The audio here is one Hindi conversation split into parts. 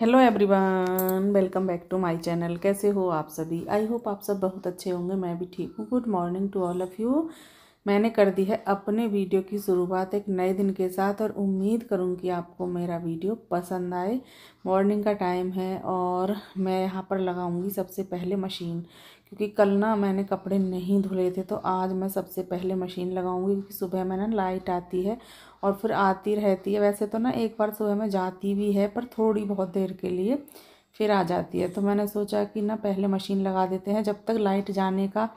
hello everyone welcome back to my channel कैसे हो आप सभी आई होप आप सब बहुत अच्छे होंगे मैं भी ठीक हूँ good morning to all of you मैंने कर दी है अपने वीडियो की शुरुआत एक नए दिन के साथ और उम्मीद करूँ कि आपको मेरा वीडियो पसंद आए मॉर्निंग का टाइम है और मैं यहाँ पर लगाऊँगी सबसे पहले मशीन क्योंकि कल ना मैंने कपड़े नहीं धुले थे तो आज मैं सबसे पहले मशीन लगाऊँगी क्योंकि सुबह में ना लाइट आती है और फिर आती रहती है वैसे तो ना एक बार सुबह में जाती भी है पर थोड़ी बहुत देर के लिए फिर आ जाती है तो मैंने सोचा कि ना पहले मशीन लगा देते हैं जब तक लाइट जाने का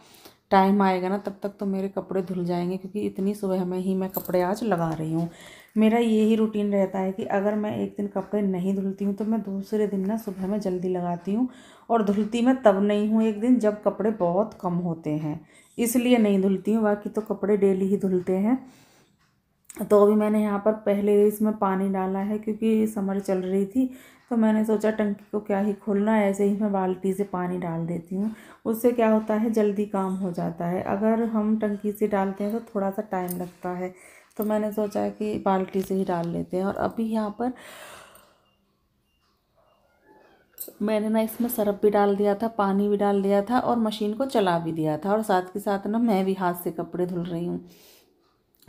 टाइम आएगा ना तब तक तो मेरे कपड़े धुल जाएंगे क्योंकि इतनी सुबह में ही मैं कपड़े आज लगा रही हूँ मेरा यही रूटीन रहता है कि अगर मैं एक दिन कपड़े नहीं धुलती हूँ तो मैं दूसरे दिन ना सुबह में जल्दी लगाती हूँ और धुलती मैं तब नहीं हूँ एक दिन जब कपड़े बहुत कम होते हैं इसलिए नहीं धुलती हूँ बाकी तो कपड़े डेली ही धुलते हैं तो अभी मैंने यहाँ पर पहले इसमें पानी डाला है क्योंकि समर चल रही थी तो मैंने सोचा टंकी को क्या ही खोलना है ऐसे ही मैं बाल्टी से पानी डाल देती हूँ उससे क्या होता है जल्दी काम हो जाता है अगर हम टंकी से डालते हैं तो थोड़ा सा टाइम लगता है तो मैंने सोचा कि बाल्टी से ही डाल लेते हैं और अभी यहाँ पर मैंने ना इसमें सरफ भी डाल दिया था पानी भी डाल दिया था और मशीन को चला भी दिया था और साथ के साथ ना मैं भी हाथ से कपड़े धुल रही हूँ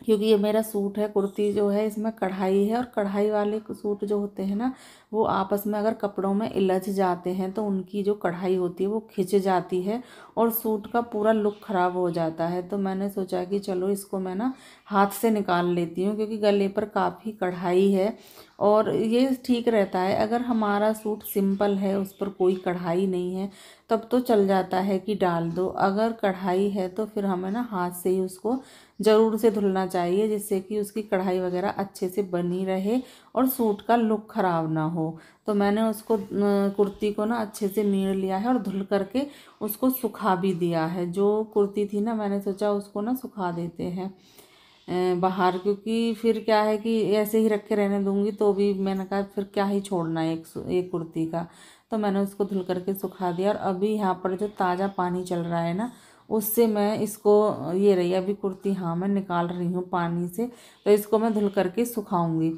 क्योंकि ये मेरा सूट है कुर्ती जो है इसमें कढ़ाई है और कढ़ाई वाले सूट जो होते हैं ना वो आपस में अगर कपड़ों में इलझ जाते हैं तो उनकी जो कढ़ाई होती है वो खिंच जाती है और सूट का पूरा लुक ख़राब हो जाता है तो मैंने सोचा कि चलो इसको मैं ना हाथ से निकाल लेती हूँ क्योंकि गले पर काफ़ी कढ़ाई है और ये ठीक रहता है अगर हमारा सूट सिंपल है उस पर कोई कढ़ाई नहीं है तब तो चल जाता है कि डाल दो अगर कढ़ाई है तो फिर हमें ना हाथ से ही उसको ज़रूर से धुलना चाहिए जिससे कि उसकी कढ़ाई वगैरह अच्छे से बनी रहे और सूट का लुक ख़राब ना हो हो तो मैंने उसको कुर्ती को ना अच्छे से मीड़ लिया है और धुल करके उसको सुखा भी दिया है जो कुर्ती थी ना मैंने सोचा उसको ना सुखा देते हैं बाहर क्योंकि फिर क्या है कि ऐसे ही रख के रहने दूंगी तो भी मैंने कहा फिर क्या ही छोड़ना है एक एक कुर्ती का तो मैंने उसको धुल करके सुखा दिया और अभी यहाँ पर जो ताज़ा पानी चल रहा है ना उससे मैं इसको ये रही अभी कुर्ती हाँ मैं निकाल रही हूँ पानी से तो इसको मैं धुल करके सुखाऊंगी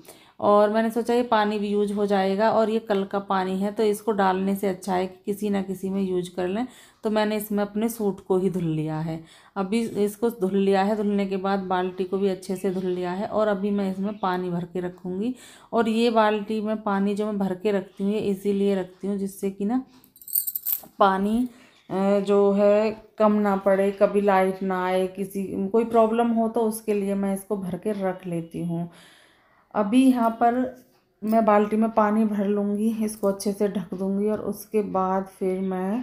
और मैंने सोचा ये पानी भी यूज हो जाएगा और ये कल का पानी है तो इसको डालने से अच्छा है कि किसी ना किसी में यूज कर लें तो मैंने इसमें अपने सूट को ही धुल लिया है अभी इसको धुल लिया है धुलने के बाद बाल्टी को भी अच्छे से धुल लिया है और अभी मैं इसमें पानी भर के रखूँगी और ये बाल्टी में पानी जो मैं भर के रखती हूँ ये इसीलिए रखती हूँ जिससे कि ना पानी जो है कम ना पड़े कभी लाइट ना आए किसी कोई प्रॉब्लम हो तो उसके लिए मैं इसको भर के रख लेती हूँ अभी यहाँ पर मैं बाल्टी में पानी भर लूँगी इसको अच्छे से ढक दूँगी और उसके बाद फिर मैं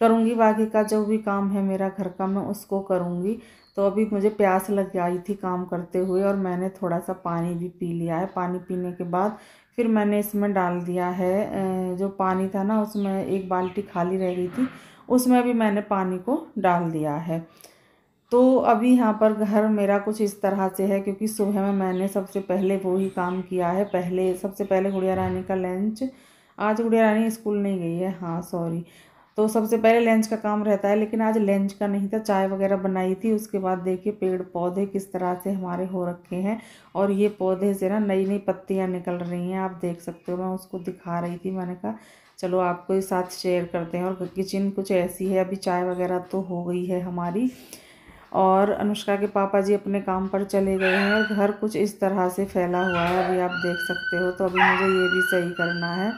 करूँगी बाकी का जो भी काम है मेरा घर का मैं उसको करूँगी तो अभी मुझे प्यास लग आई थी काम करते हुए और मैंने थोड़ा सा पानी भी पी लिया है पानी पीने के बाद फिर मैंने इसमें डाल दिया है जो पानी था ना उसमें एक बाल्टी खाली रह गई थी उसमें भी मैंने पानी को डाल दिया है तो अभी यहाँ पर घर मेरा कुछ इस तरह से है क्योंकि सुबह में मैंने सबसे पहले वो ही काम किया है पहले सबसे पहले गुड़िया रानी का लंच आज गुड़िया रानी स्कूल नहीं गई है हाँ सॉरी तो सबसे पहले लंच का काम रहता है लेकिन आज लंच का नहीं था चाय वगैरह बनाई थी उसके बाद देखिए पेड़ पौधे किस तरह से हमारे हो रखे हैं और ये पौधे से ना नई नई पत्तियाँ निकल रही हैं आप देख सकते हो मैं उसको दिखा रही थी मैंने कहा चलो आपको साथ शेयर करते हैं और किचन कुछ ऐसी है अभी चाय वगैरह तो हो गई है हमारी और अनुष्का के पापा जी अपने काम पर चले गए हैं और घर कुछ इस तरह से फैला हुआ है अभी आप देख सकते हो तो अभी मुझे ये भी सही करना है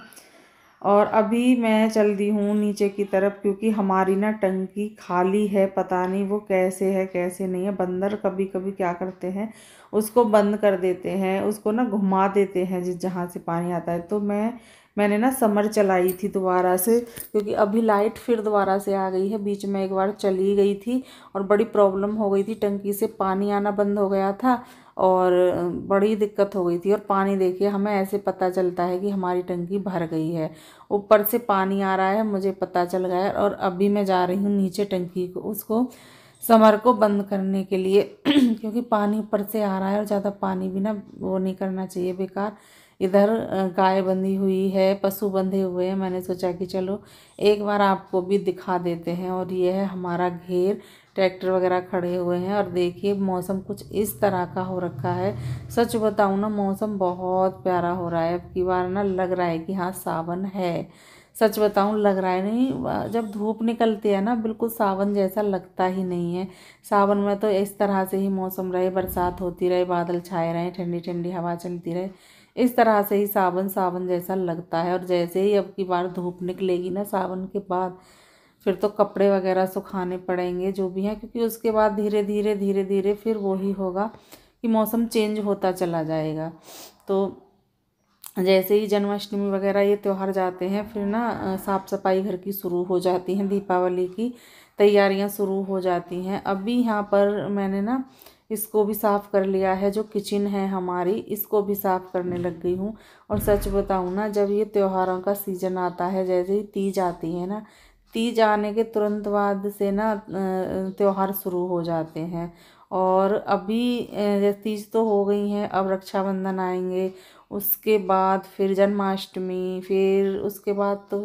और अभी मैं चल दी हूँ नीचे की तरफ क्योंकि हमारी ना टंकी खाली है पता नहीं वो कैसे है कैसे नहीं है बंदर कभी कभी क्या करते हैं उसको बंद कर देते हैं उसको ना घुमा देते हैं जिस जहाँ से पानी आता है तो मैं मैंने ना समर चलाई थी दोबारा से क्योंकि अभी लाइट फिर दोबारा से आ गई है बीच में एक बार चली गई थी और बड़ी प्रॉब्लम हो गई थी टंकी से पानी आना बंद हो गया था और बड़ी दिक्कत हो गई थी और पानी देखिए हमें ऐसे पता चलता है कि हमारी टंकी भर गई है ऊपर से पानी आ रहा है मुझे पता चल गया और अभी मैं जा रही हूँ नीचे टंकी को उसको समर को बंद करने के लिए क्योंकि पानी ऊपर से आ रहा है और ज़्यादा पानी भी ना वो नहीं करना चाहिए बेकार इधर गाय बंधी हुई है पशु बंधे हुए हैं मैंने सोचा कि चलो एक बार आपको भी दिखा देते हैं और ये है हमारा घेर ट्रैक्टर वगैरह खड़े हुए हैं और देखिए मौसम कुछ इस तरह का हो रखा है सच बताऊँ ना मौसम बहुत प्यारा हो रहा है अब की बार ना लग रहा है कि हाँ सावन है सच बताऊँ लग रहा है नहीं जब धूप निकलती है ना बिल्कुल सावन जैसा लगता ही नहीं है सावन में तो इस तरह से ही मौसम रहे बरसात होती रहे बादल छाए रहे ठंडी ठंडी हवा चलती रहे इस तरह से ही सावन सावन जैसा लगता है और जैसे ही अब की बार धूप निकलेगी ना सावन के बाद फिर तो कपड़े वगैरह सुखाने पड़ेंगे जो भी हैं क्योंकि उसके बाद धीरे धीरे धीरे धीरे फिर वही होगा कि मौसम चेंज होता चला जाएगा तो जैसे ही जन्माष्टमी वगैरह ये त्यौहार जाते हैं फिर ना साफ़ सफाई घर की शुरू हो जाती हैं दीपावली की तैयारियां शुरू हो जाती हैं अभी यहाँ पर मैंने ना इसको भी साफ़ कर लिया है जो किचन है हमारी इसको भी साफ़ करने लग गई हूँ और सच बताऊँ ना जब ये त्योहारों का सीज़न आता है जैसे ही तीज आती है ना तीज आने के तुरंत बाद से ना त्यौहार शुरू हो जाते हैं और अभी तीज तो हो गई हैं अब रक्षाबंधन आएंगे उसके बाद फिर जन्माष्टमी फिर उसके बाद तो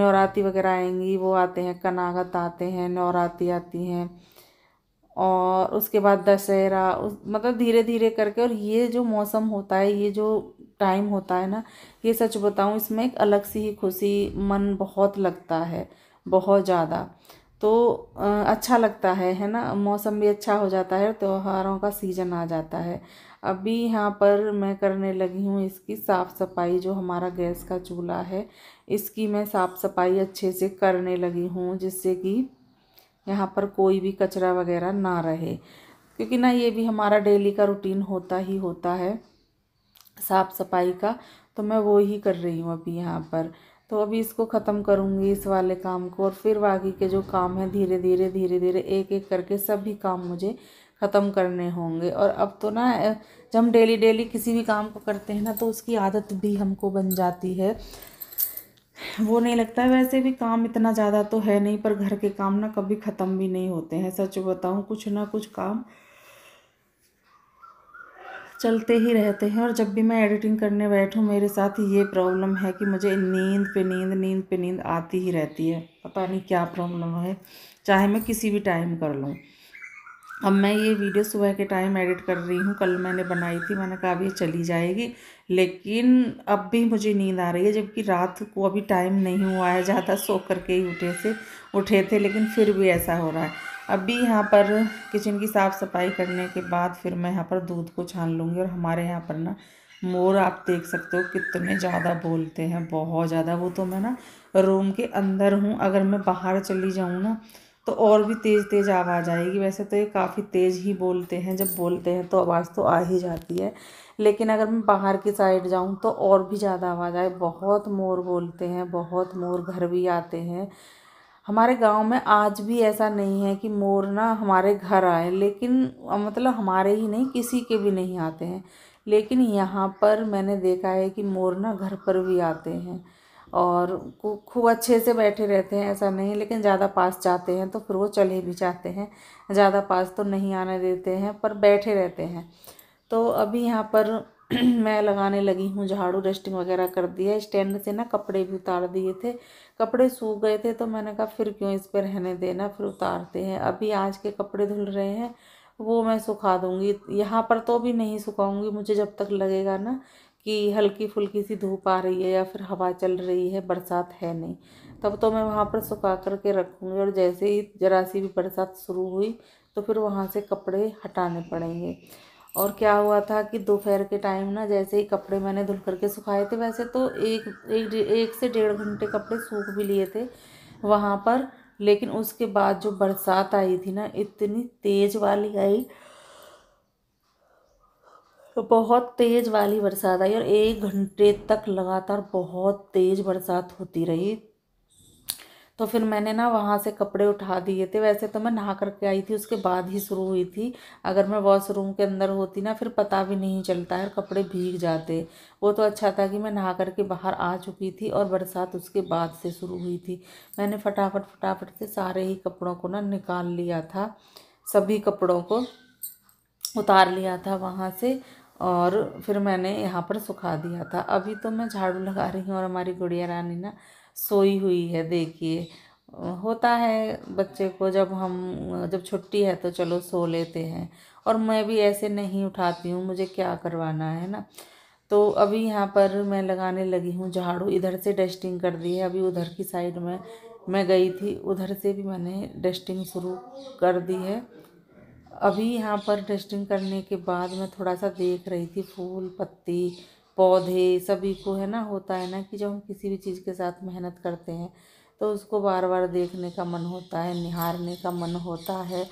नवरात्रि वगैरह आएंगी वो आते हैं कनागत आते हैं नवरात्रि आती हैं और उसके बाद दशहरा उस मतलब धीरे धीरे करके और ये जो मौसम होता है ये जो टाइम होता है ना ये सच बताऊँ इसमें एक अलग सी ही खुशी मन बहुत लगता है बहुत ज़्यादा तो अच्छा लगता है है ना मौसम भी अच्छा हो जाता है त्योहारों का सीज़न आ जाता है अभी यहाँ पर मैं करने लगी हूँ इसकी साफ़ सफाई जो हमारा गैस का चूल्हा है इसकी मैं साफ़ सफाई अच्छे से करने लगी हूँ जिससे कि यहाँ पर कोई भी कचरा वगैरह ना रहे क्योंकि ना ये भी हमारा डेली का रूटीन होता ही होता है साफ़ सफाई का तो मैं वो ही कर रही हूँ अभी यहाँ पर तो अभी इसको ख़त्म करूँगी इस वाले काम को और फिर बाकी के जो काम हैं धीरे धीरे धीरे धीरे एक एक करके सभी काम मुझे ख़त्म करने होंगे और अब तो ना जब हम डेली डेली किसी भी काम को करते हैं ना तो उसकी आदत भी हमको बन जाती है वो नहीं लगता है वैसे भी काम इतना ज़्यादा तो है नहीं पर घर के काम ना कभी ख़त्म भी नहीं होते हैं सच बताऊँ कुछ ना कुछ काम चलते ही रहते हैं और जब भी मैं एडिटिंग करने बैठूँ मेरे साथ ये प्रॉब्लम है कि मुझे नींद पे नींद नींद पे नींद आती ही रहती है पता नहीं क्या प्रॉब्लम है चाहे मैं किसी भी टाइम कर लूँ अब मैं ये वीडियो सुबह के टाइम एडिट कर रही हूँ कल मैंने बनाई थी मैंने कहा अभी चली जाएगी लेकिन अब भी मुझे नींद आ रही है जबकि रात को अभी टाइम नहीं हुआ है ज़्यादा सो करके ही उठे से उठे थे लेकिन फिर भी ऐसा हो रहा है अभी यहाँ पर किचन की साफ़ सफाई करने के बाद फिर मैं यहाँ पर दूध को छान लूँगी और हमारे यहाँ पर ना मोर आप देख सकते हो कितने ज़्यादा बोलते हैं बहुत ज़्यादा वो तो मैं ना रूम के अंदर हूँ अगर मैं बाहर चली जाऊँ ना तो और भी तेज़ तेज़ आवाज़ आएगी वैसे तो ये काफ़ी तेज़ ही बोलते हैं जब बोलते हैं तो आवाज़ तो आ ही जाती है लेकिन अगर मैं बाहर की साइड जाऊँ तो और भी ज़्यादा आवाज़ आए बहुत मोर बोलते हैं बहुत मोर घर भी आते हैं हमारे गांव में आज भी ऐसा नहीं है कि मोर ना हमारे घर आए लेकिन मतलब हमारे ही नहीं किसी के भी नहीं आते हैं लेकिन यहाँ पर मैंने देखा है कि मोर ना घर पर भी आते हैं और खूब अच्छे से बैठे रहते हैं ऐसा नहीं लेकिन ज़्यादा पास जाते हैं तो फिर वो चले भी जाते हैं ज़्यादा पास तो नहीं आने देते हैं पर बैठे रहते हैं तो अभी यहाँ पर मैं लगाने लगी हूँ झाड़ू डस्टिंग वगैरह कर दी है स्टैंड से ना कपड़े भी उतार दिए थे कपड़े सूख गए थे तो मैंने कहा फिर क्यों इस पर रहने देना फिर उतारते हैं अभी आज के कपड़े धुल रहे हैं वो मैं सुखा दूँगी यहाँ पर तो भी नहीं सुखाऊँगी मुझे जब तक लगेगा ना कि हल्की फुल्की सी धूप आ रही है या फिर हवा चल रही है बरसात है नहीं तब तो मैं वहाँ पर सुखा करके रखूँगी और जैसे ही ज़रा सी भी बरसात शुरू हुई तो फिर वहाँ से कपड़े हटाने पड़ेंगे और क्या हुआ था कि दोपहर के टाइम ना जैसे ही कपड़े मैंने धुल करके सुखाए थे वैसे तो एक एक, एक से डेढ़ घंटे कपड़े सूख भी लिए थे वहाँ पर लेकिन उसके बाद जो बरसात आई थी ना इतनी तेज़ वाली आई तो बहुत तेज़ वाली बरसात आई और एक घंटे तक लगातार बहुत तेज़ बरसात होती रही तो फिर मैंने ना वहाँ से कपड़े उठा दिए थे वैसे तो मैं नहा करके आई थी उसके बाद ही शुरू हुई थी अगर मैं वॉशरूम के अंदर होती ना फिर पता भी नहीं चलता है कपड़े भीग जाते वो तो अच्छा था कि मैं नहा करके बाहर आ चुकी थी और बरसात उसके बाद से शुरू हुई थी मैंने फटाफट फटाफट से सारे ही कपड़ों को ना निकाल लिया था सभी कपड़ों को उतार लिया था वहाँ से और फिर मैंने यहाँ पर सुखा दिया था अभी तो मैं झाड़ू लगा रही हूँ और हमारी गुड़िया रानी ना सोई हुई है देखिए होता है बच्चे को जब हम जब छुट्टी है तो चलो सो लेते हैं और मैं भी ऐसे नहीं उठाती हूँ मुझे क्या करवाना है ना तो अभी यहाँ पर मैं लगाने लगी हूँ झाड़ू इधर से डस्टिंग कर दी है अभी उधर की साइड में मैं गई थी उधर से भी मैंने डस्टिंग शुरू कर दी है अभी यहाँ पर टेस्टिंग करने के बाद मैं थोड़ा सा देख रही थी फूल पत्ती पौधे सभी को है ना होता है ना कि जब हम किसी भी चीज़ के साथ मेहनत करते हैं तो उसको बार बार देखने का मन होता है निहारने का मन होता है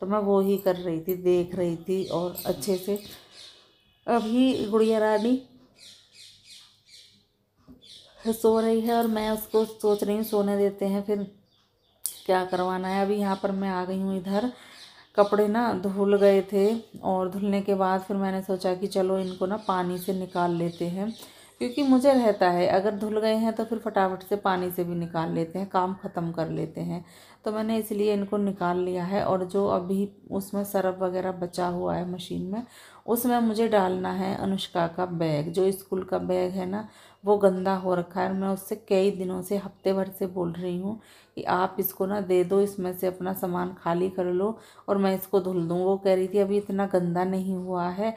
तो मैं वो ही कर रही थी देख रही थी और अच्छे से अभी गुड़िया रानी सो रही है और मैं उसको सोच रही हूँ सोने देते हैं फिर क्या करवाना है अभी यहाँ पर मैं आ गई हूँ इधर कपड़े ना धुल गए थे और धुलने के बाद फिर मैंने सोचा कि चलो इनको ना पानी से निकाल लेते हैं क्योंकि मुझे रहता है अगर धुल गए हैं तो फिर फटाफट से पानी से भी निकाल लेते हैं काम ख़त्म कर लेते हैं तो मैंने इसलिए इनको निकाल लिया है और जो अभी उसमें सरफ वगैरह बचा हुआ है मशीन में उसमें मुझे डालना है अनुष्का का बैग जो स्कूल का बैग है ना वो गंदा हो रखा है और मैं उससे कई दिनों से हफ्ते भर से बोल रही हूँ कि आप इसको ना दे दो इसमें से अपना सामान खाली कर लो और मैं इसको धुल दूँ वो कह रही थी अभी इतना गंदा नहीं हुआ है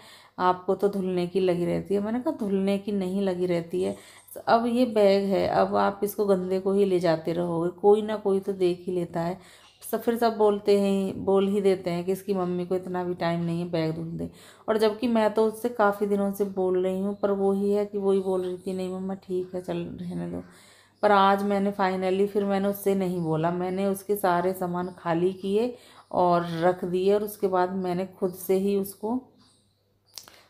आपको तो धुलने की लगी रहती है मैंने कहा धुलने की नहीं लगी रहती है अब ये बैग है अब आप इसको गंदे को ही ले जाते रहोगे कोई ना कोई तो देख ही लेता है सब फिर सब बोलते हैं बोल ही देते हैं कि इसकी मम्मी को इतना भी टाइम नहीं है बैग धुल दें और जबकि मैं तो उससे काफ़ी दिनों से बोल रही हूँ पर वो ही है कि वही बोल रही थी नहीं मम्मा ठीक है चल रहने दो पर आज मैंने फाइनली फिर मैंने उससे नहीं बोला मैंने उसके सारे सामान खाली किए और रख दिए और उसके बाद मैंने खुद से ही उसको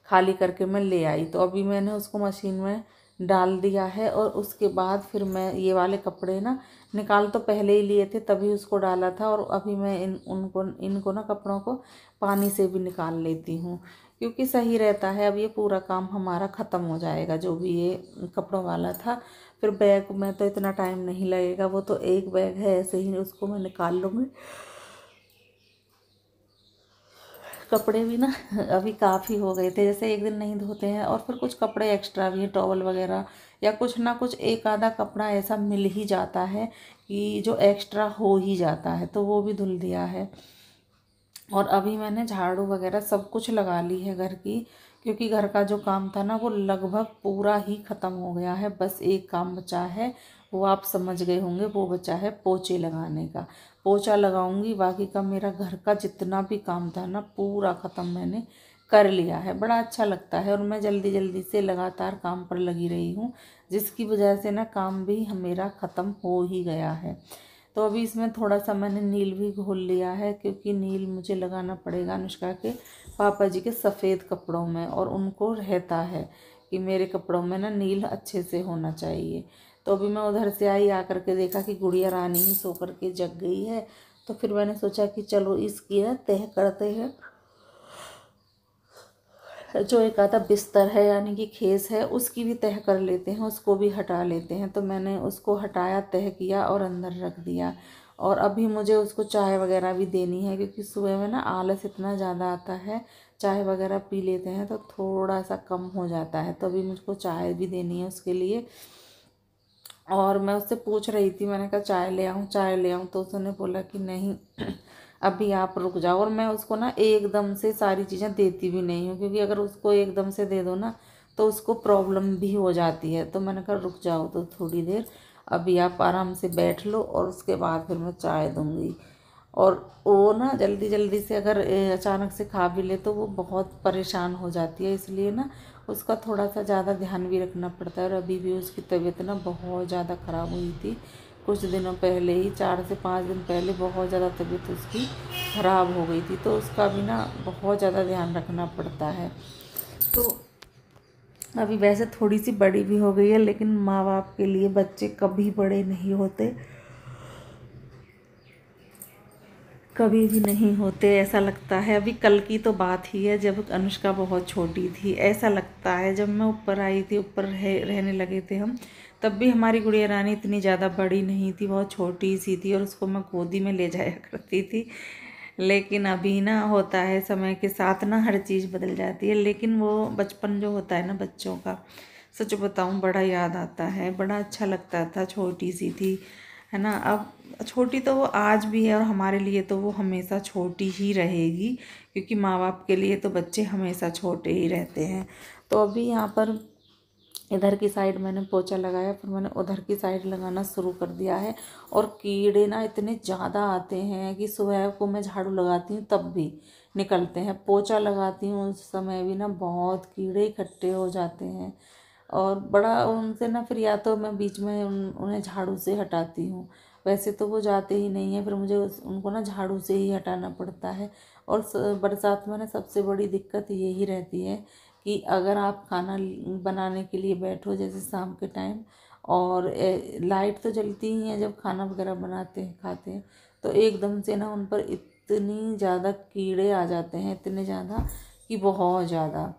खाली करके मैं ले आई तो अभी मैंने उसको मशीन में डाल दिया है और उसके बाद फिर मैं ये वाले कपड़े ना निकाल तो पहले ही लिए थे तभी उसको डाला था और अभी मैं इन उनको इनको ना कपड़ों को पानी से भी निकाल लेती हूँ क्योंकि सही रहता है अब ये पूरा काम हमारा ख़त्म हो जाएगा जो भी ये कपड़ों वाला था फिर बैग में तो इतना टाइम नहीं लगेगा वो तो एक बैग है ऐसे ही उसको मैं निकाल लूँगी कपड़े भी ना अभी काफ़ी हो गए थे जैसे एक दिन नहीं धोते हैं और फिर कुछ कपड़े एक्स्ट्रा भी हैं टॉवल वगैरह या कुछ ना कुछ एक आधा कपड़ा ऐसा मिल ही जाता है कि जो एक्स्ट्रा हो ही जाता है तो वो भी धुल दिया है और अभी मैंने झाड़ू वगैरह सब कुछ लगा ली है घर की क्योंकि घर का जो काम था ना वो लगभग पूरा ही ख़त्म हो गया है बस एक काम बचा है वो आप समझ गए होंगे वो बचा है पोचे लगाने का पोछा लगाऊंगी बाकी का मेरा घर का जितना भी काम था ना पूरा ख़त्म मैंने कर लिया है बड़ा अच्छा लगता है और मैं जल्दी जल्दी से लगातार काम पर लगी रही हूँ जिसकी वजह से ना काम भी मेरा ख़त्म हो ही गया है तो अभी इसमें थोड़ा सा मैंने नील भी घोल लिया है क्योंकि नील मुझे लगाना पड़ेगा अनुष्का के पापा जी के सफ़ेद कपड़ों में और उनको रहता है कि मेरे कपड़ों में ना नील अच्छे से होना चाहिए तो अभी मैं उधर से आई आकर के देखा कि गुड़िया रानी ही सो कर के जग गई है तो फिर मैंने सोचा कि चलो इसकी ना तय करते हैं जो एक आधा बिस्तर है यानी कि खेस है उसकी भी तह कर लेते हैं उसको भी हटा लेते हैं तो मैंने उसको हटाया तह किया और अंदर रख दिया और अभी मुझे उसको चाय वगैरह भी देनी है क्योंकि सुबह में ना आलस इतना ज़्यादा आता है चाय वगैरह पी लेते हैं तो थोड़ा सा कम हो जाता है तो अभी मुझको चाय भी देनी है उसके लिए और मैं उससे पूछ रही थी मैंने कहा चाय ले आऊँ चाय ले आऊँ तो उसने बोला कि नहीं अभी आप रुक जाओ और मैं उसको ना एकदम से सारी चीज़ें देती भी नहीं हूँ क्योंकि अगर उसको एकदम से दे दो ना तो उसको प्रॉब्लम भी हो जाती है तो मैंने कहा रुक जाओ तो थोड़ी देर अभी आप आराम से बैठ लो और उसके बाद फिर मैं चाय दूँगी और वो ना जल्दी जल्दी से अगर अचानक से खा भी ले तो वो बहुत परेशान हो जाती है इसलिए ना उसका थोड़ा सा ज़्यादा ध्यान भी रखना पड़ता है और अभी भी उसकी तबीयत ना बहुत ज़्यादा ख़राब हुई थी कुछ दिनों पहले ही चार से पाँच दिन पहले बहुत ज़्यादा तबीयत उसकी ख़राब हो गई थी तो उसका भी ना बहुत ज़्यादा ध्यान रखना पड़ता है तो अभी वैसे थोड़ी सी बड़ी भी हो गई है लेकिन माँ बाप के लिए बच्चे कभी बड़े नहीं होते कभी भी नहीं होते ऐसा लगता है अभी कल की तो बात ही है जब अनुष्का बहुत छोटी थी ऐसा लगता है जब मैं ऊपर आई थी ऊपर रह, रहने लगे थे हम तब भी हमारी गुड़िया रानी इतनी ज़्यादा बड़ी नहीं थी बहुत छोटी सी थी और उसको मैं गोदी में ले जाया करती थी लेकिन अभी ना होता है समय के साथ ना हर चीज़ बदल जाती है लेकिन वो बचपन जो होता है ना बच्चों का सच बताऊँ बड़ा याद आता है बड़ा अच्छा लगता था छोटी सी थी है ना अब छोटी तो वो आज भी है और हमारे लिए तो वो हमेशा छोटी ही रहेगी क्योंकि माँ बाप के लिए तो बच्चे हमेशा छोटे ही रहते हैं तो अभी यहाँ पर इधर की साइड मैंने पोछा लगाया फिर मैंने उधर की साइड लगाना शुरू कर दिया है और कीड़े ना इतने ज़्यादा आते हैं कि सुबह को मैं झाड़ू लगाती हूँ तब भी निकलते हैं पोछा लगाती हूँ उस समय भी ना बहुत कीड़े इकट्ठे हो जाते हैं और बड़ा उनसे ना फिर या तो मैं बीच में उन उन्हें झाड़ू से हटाती हूँ वैसे तो वो जाते ही नहीं है फिर मुझे उनको ना झाड़ू से ही हटाना पड़ता है और बरसात में ना सबसे बड़ी दिक्कत यही रहती है कि अगर आप खाना बनाने के लिए बैठो जैसे शाम के टाइम और लाइट तो जलती ही है जब खाना वगैरह बनाते हैं खाते हैं तो एकदम से ना उन पर इतनी ज़्यादा कीड़े आ जाते हैं इतने ज़्यादा कि बहुत ज़्यादा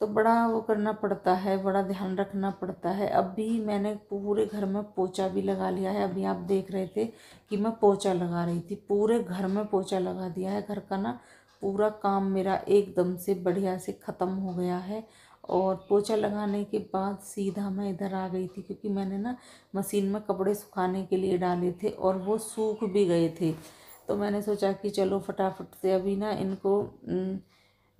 तो बड़ा वो करना पड़ता है बड़ा ध्यान रखना पड़ता है अब भी मैंने पूरे घर में पोचा भी लगा लिया है अभी आप देख रहे थे कि मैं पोचा लगा रही थी पूरे घर में पोचा लगा दिया है घर का ना पूरा काम मेरा एकदम से बढ़िया से ख़त्म हो गया है और पोछा लगाने के बाद सीधा मैं इधर आ गई थी क्योंकि मैंने ना मशीन में कपड़े सुखाने के लिए डाले थे और वो सूख भी गए थे तो मैंने सोचा कि चलो फटाफट से अभी ना इनको न,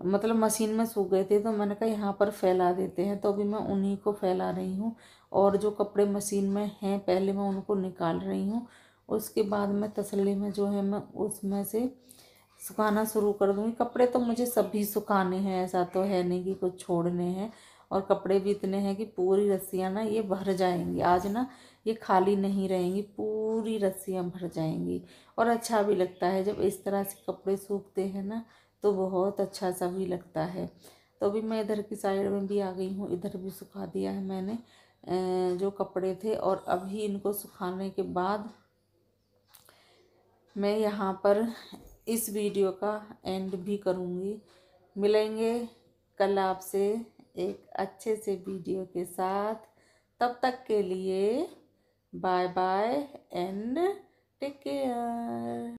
मतलब मशीन में सूख गए थे तो मैंने कहा यहाँ पर फैला देते हैं तो अभी मैं उन्हीं को फैला रही हूँ और जो कपड़े मशीन में हैं पहले मैं उनको निकाल रही हूँ उसके बाद मैं तसली में जो है मैं उसमें से सुखाना शुरू कर दूँगी कपड़े तो मुझे सभी सुखाने हैं ऐसा तो है नहीं कि कुछ छोड़ने हैं और कपड़े भी इतने हैं कि पूरी रस्सियाँ ना ये भर जाएंगी आज ना ये खाली नहीं रहेंगी पूरी रस्सियाँ भर जाएंगी और अच्छा भी लगता है जब इस तरह से कपड़े सूखते हैं ना तो बहुत अच्छा सा भी लगता है तो अभी मैं इधर की साइड में भी आ गई हूँ इधर भी सुखा दिया है मैंने जो कपड़े थे और अभी इनको सुखाने के बाद मैं यहाँ पर इस वीडियो का एंड भी करूँगी मिलेंगे कल आपसे एक अच्छे से वीडियो के साथ तब तक के लिए bye bye and take care